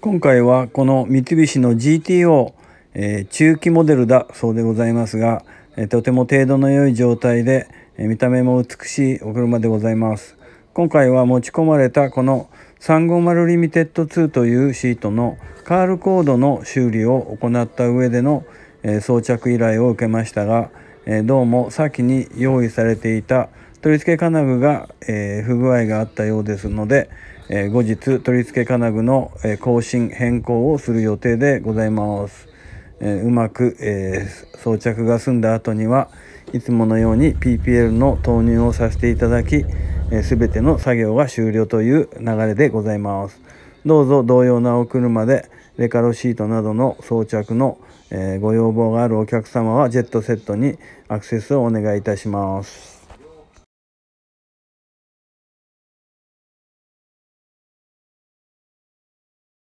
今回はこの三菱の GTO、えー、中期モデルだそうでございますが、えー、とても程度の良い状態で、えー、見た目も美しいお車でございます今回は持ち込まれたこの350リミテッド2というシートのカールコードの修理を行った上での、え装着依頼を受けましたが、えどうも先に用意されていた取り付け金具が、えー、不具合があったようですので、えー、後日取り付け金具の、え更新変更をする予定でございます、えうまく、え装着が済んだ後にはいつものように PPL の投入をさせていただき、え全ての作業が終了という流れでございますどうぞ同様なお車でレカロシートなどの装着の、えご要望があるお客様はジェットセットにアクセスをお願いいたします。